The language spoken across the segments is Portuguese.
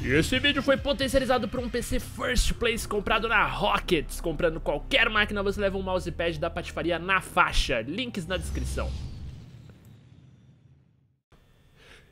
E esse vídeo foi potencializado por um PC First Place comprado na Rockets. Comprando qualquer máquina, você leva um mousepad da patifaria na faixa. Links na descrição.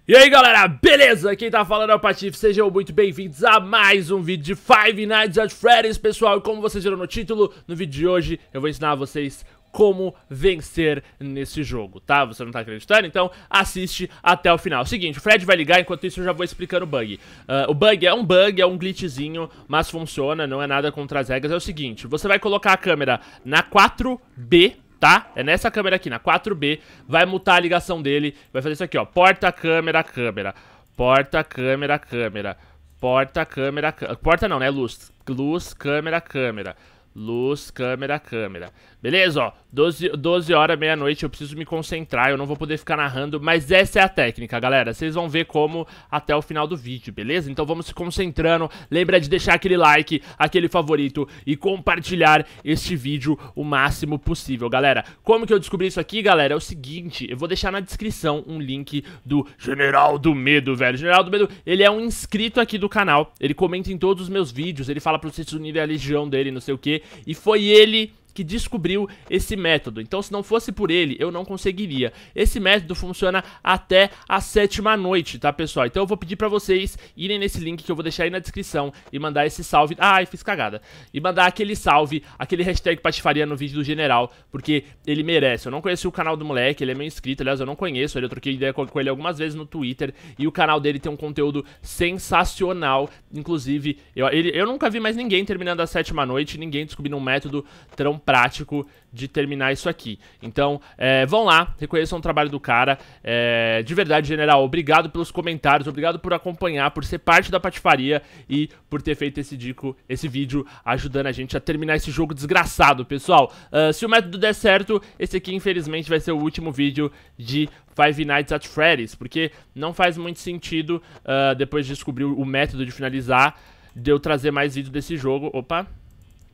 E aí galera, beleza? Quem tá falando é o Patife, sejam muito bem-vindos a mais um vídeo de Five Nights at Freddy's Pessoal, como vocês viram no título, no vídeo de hoje eu vou ensinar a vocês como vencer nesse jogo, tá? Você não tá acreditando? Então assiste até o final. Seguinte, o Fred vai ligar, enquanto isso eu já vou explicando o bug. Uh, o bug é um bug, é um glitchzinho, mas funciona, não é nada contra as regras. É o seguinte, você vai colocar a câmera na 4B, tá? É nessa câmera aqui, na 4B, vai mutar a ligação dele, vai fazer isso aqui, ó, porta, câmera, câmera, porta, câmera, câmera, porta, câmera, câmera, porta não, né, luz, luz, câmera, câmera, luz, câmera, câmera. Beleza, ó, 12, 12 horas, meia-noite, eu preciso me concentrar, eu não vou poder ficar narrando, mas essa é a técnica, galera. Vocês vão ver como até o final do vídeo, beleza? Então vamos se concentrando, lembra de deixar aquele like, aquele favorito e compartilhar este vídeo o máximo possível, galera. Como que eu descobri isso aqui, galera? É o seguinte, eu vou deixar na descrição um link do General do Medo, velho. General do Medo, ele é um inscrito aqui do canal, ele comenta em todos os meus vídeos, ele fala pra vocês unirem a legião dele, não sei o que, e foi ele que descobriu esse método. Então, se não fosse por ele, eu não conseguiria. Esse método funciona até a sétima noite, tá, pessoal? Então, eu vou pedir pra vocês irem nesse link que eu vou deixar aí na descrição e mandar esse salve. Ai, fiz cagada. E mandar aquele salve, aquele hashtag patifaria no vídeo do general, porque ele merece. Eu não conheci o canal do moleque, ele é meu inscrito, aliás, eu não conheço ele. Eu troquei ideia com ele algumas vezes no Twitter e o canal dele tem um conteúdo sensacional. Inclusive, eu, ele, eu nunca vi mais ninguém terminando a sétima noite, ninguém descobrindo um método tão prático de terminar isso aqui. Então, é, vão lá, reconheçam o trabalho do cara. É, de verdade, general, obrigado pelos comentários, obrigado por acompanhar, por ser parte da patifaria e por ter feito esse, dico, esse vídeo ajudando a gente a terminar esse jogo desgraçado, pessoal. Uh, se o método der certo, esse aqui, infelizmente, vai ser o último vídeo de Five Nights at Freddy's, porque não faz muito sentido, uh, depois de descobrir o método de finalizar, de eu trazer mais vídeo desse jogo. Opa,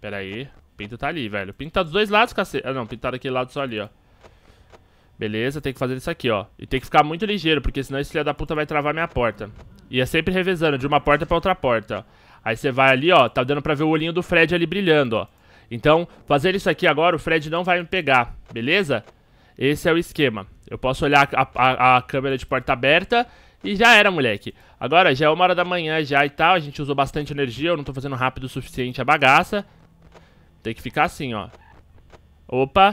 peraí. aí. Pinto tá ali, velho. Pinto tá dos dois lados, cacete. Ah, não. Pinto tá daquele lado só ali, ó. Beleza, tem que fazer isso aqui, ó. E tem que ficar muito ligeiro, porque senão esse filho da puta vai travar minha porta. E é sempre revezando, de uma porta pra outra porta. Aí você vai ali, ó. Tá dando pra ver o olhinho do Fred ali brilhando, ó. Então, fazer isso aqui agora, o Fred não vai me pegar, beleza? Esse é o esquema. Eu posso olhar a, a, a câmera de porta aberta e já era, moleque. Agora já é uma hora da manhã já e tal, a gente usou bastante energia, eu não tô fazendo rápido o suficiente a bagaça. Tem que ficar assim, ó. Opa!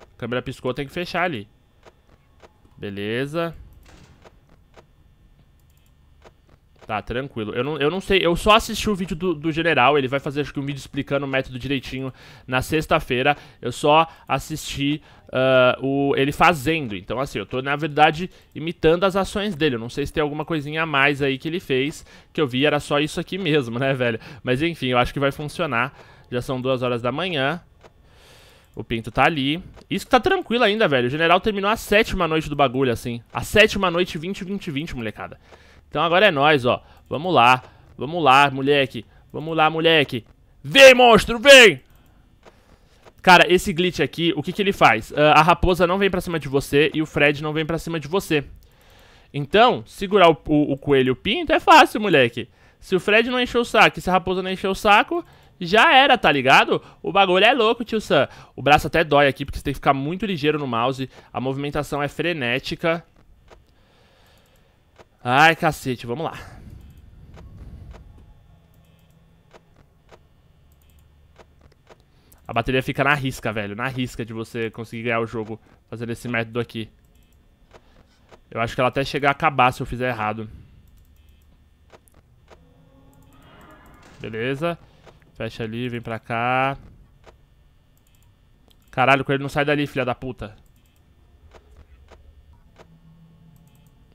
A câmera piscou, tem que fechar ali. Beleza. Tá, tranquilo. Eu não, eu não sei, eu só assisti o vídeo do, do general, ele vai fazer acho que um vídeo explicando o método direitinho na sexta-feira. Eu só assisti uh, o, ele fazendo. Então, assim, eu tô, na verdade, imitando as ações dele. Eu não sei se tem alguma coisinha a mais aí que ele fez, que eu vi era só isso aqui mesmo, né, velho? Mas enfim, eu acho que vai funcionar. Já são duas horas da manhã. O Pinto tá ali. Isso que tá tranquilo ainda, velho. O general terminou a sétima noite do bagulho, assim. A sétima noite, 20, 20, 20, molecada. Então agora é nós, ó. Vamos lá. Vamos lá, moleque. Vamos lá, moleque. Vem, monstro, vem! Cara, esse glitch aqui, o que, que ele faz? Uh, a raposa não vem pra cima de você e o Fred não vem pra cima de você. Então, segurar o, o, o coelho e o pinto é fácil, moleque. Se o Fred não encheu o saco e se a raposa não encheu o saco, já era, tá ligado? O bagulho é louco, tio Sam. O braço até dói aqui, porque você tem que ficar muito ligeiro no mouse. A movimentação é frenética. Ai, cacete, vamos lá. A bateria fica na risca, velho. Na risca de você conseguir ganhar o jogo fazendo esse método aqui. Eu acho que ela até chegar a acabar se eu fizer errado. Beleza. Fecha ali, vem pra cá. Caralho, o coelho não sai dali, filha da puta.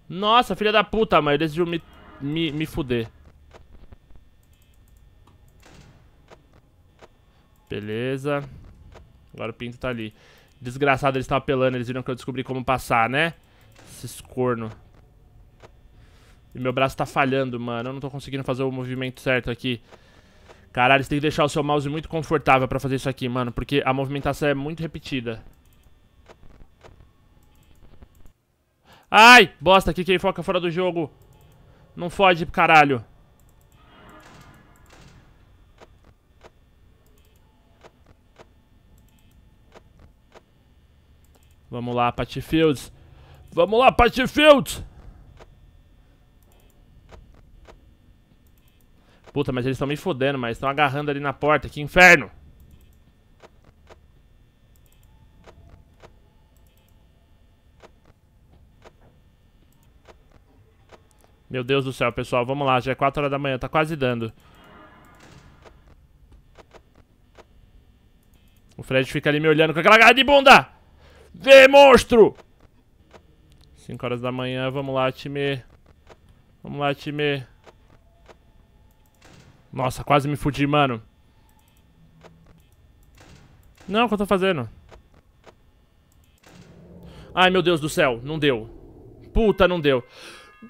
Nossa, filha da puta, mas ele decidiu me, me, me fuder. Beleza. Agora o Pinto tá ali. Desgraçado, eles estão apelando. Eles viram que eu descobri como passar, né? Esses corno. E meu braço tá falhando, mano. Eu não tô conseguindo fazer o movimento certo aqui. Caralho, você tem que deixar o seu mouse muito confortável pra fazer isso aqui, mano. Porque a movimentação é muito repetida. Ai, bosta, aqui quem foca fora do jogo. Não fode, caralho. Vamos lá, Patty Fields. Vamos lá, Patty Fields! Puta, mas eles estão me fodendo, mas estão agarrando ali na porta. Que inferno! Meu Deus do céu, pessoal. Vamos lá, já é 4 horas da manhã. Tá quase dando. O Fred fica ali me olhando com aquela cara de bunda. Vê, monstro! 5 horas da manhã. Vamos lá, time. Vamos lá, time. Nossa, quase me fudi, mano. Não, o que eu tô fazendo? Ai, meu Deus do céu. Não deu. Puta, não deu.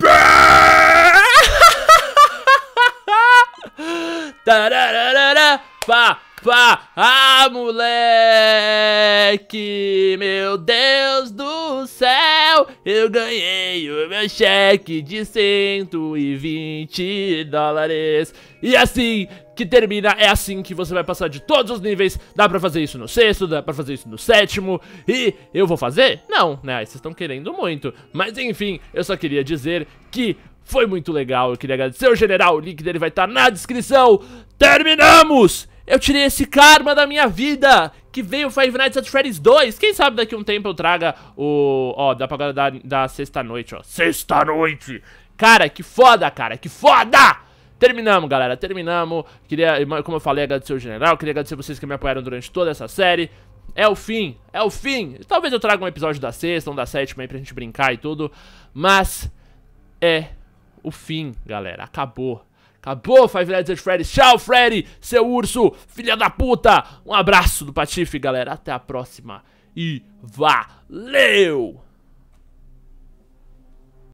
Tararara, pá, pá, ah, moleque, meu Deus do céu, eu ganhei o meu cheque de 120 dólares. E assim que termina. É assim que você vai passar de todos os níveis. Dá pra fazer isso no sexto, dá pra fazer isso no sétimo. E eu vou fazer? Não, né? Vocês estão querendo muito. Mas enfim, eu só queria dizer que foi muito legal. Eu queria agradecer ao general. O link dele vai estar tá na descrição. Terminamos! Eu tirei esse karma da minha vida que veio Five Nights at Freddy's 2. Quem sabe daqui a um tempo eu traga o... Ó, dá pra da, da sexta-noite, ó. Sexta-noite! Cara, que foda, cara, que foda! Terminamos, galera, terminamos. Queria, como eu falei, agradecer o general, queria agradecer vocês que me apoiaram durante toda essa série. É o fim, é o fim. Talvez eu traga um episódio da sexta, um da sétima aí pra gente brincar e tudo. Mas é o fim, galera. Acabou. Acabou, Five Nights at Freddy's. Tchau, Freddy, seu urso, filha da puta. Um abraço do Patife, galera. Até a próxima e valeu!